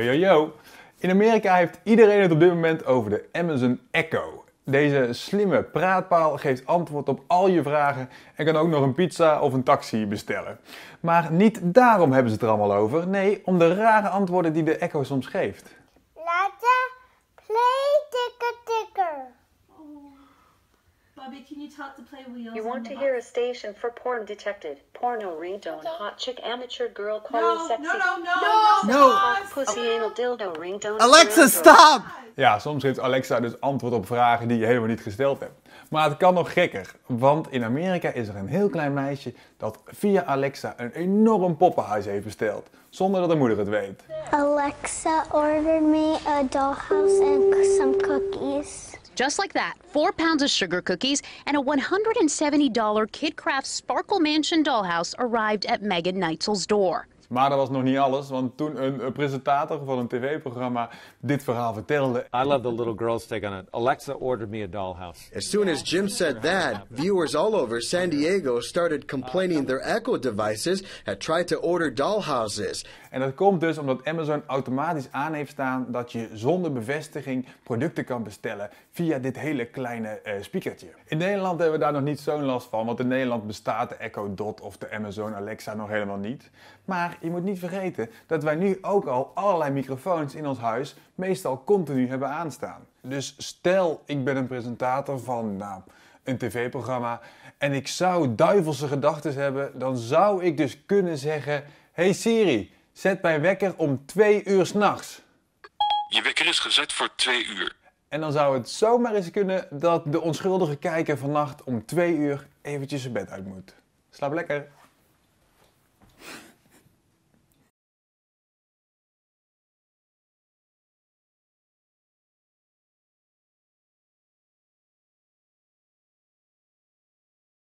Yo, yo, In Amerika heeft iedereen het op dit moment over de Amazon Echo. Deze slimme praatpaal geeft antwoord op al je vragen en kan ook nog een pizza of een taxi bestellen. Maar niet daarom hebben ze het er allemaal over, nee, om de rare antwoorden die de Echo soms geeft. Bobby, can you talk play wheels? You want to hear a station for porn detected. Porno ringtone, hot chick, amateur girl, quality no, sexy. No, no, no, no. no. Pussy anal dildo ringtone. Alexa, stop! Ja, soms geeft Alexa dus antwoord op vragen die je helemaal niet gesteld hebt. Maar het kan nog gekker, want in Amerika is er een heel klein meisje dat via Alexa een enorm poppenhuis heeft besteld, zonder dat haar moeder het weet. Alexa, ordered me a dollhouse and some cookies. Just like that, four pounds of sugar cookies and a $170 KidCraft Sparkle Mansion dollhouse arrived at Megan Neitzel's door. Maar dat was nog niet alles, want toen een, presentator van een tv-programma dit verhaal vertelde. I love the little girl's take on it. Alexa ordered me a dollhouse. As soon as Jim said that, viewers all over San Diego started complaining their Echo devices had tried to order dollhouses. En dat komt dus omdat Amazon automatisch aan heeft staan dat je zonder bevestiging producten kan bestellen via dit hele kleine uh, speakertje. In Nederland hebben we daar nog niet zo'n last van, want in Nederland bestaat de Echo Dot of de Amazon Alexa nog helemaal niet. Maar je moet niet vergeten dat wij nu ook al allerlei microfoons in ons huis meestal continu hebben aanstaan. Dus stel ik ben een presentator van nou, een tv-programma en ik zou duivelse gedachten hebben, dan zou ik dus kunnen zeggen: Hey Siri, zet mijn wekker om twee uur s'nachts. Je wekker is gezet voor twee uur. En dan zou het zomaar eens kunnen dat de onschuldige kijker vannacht om twee uur eventjes zijn bed uit moet. Slaap lekker!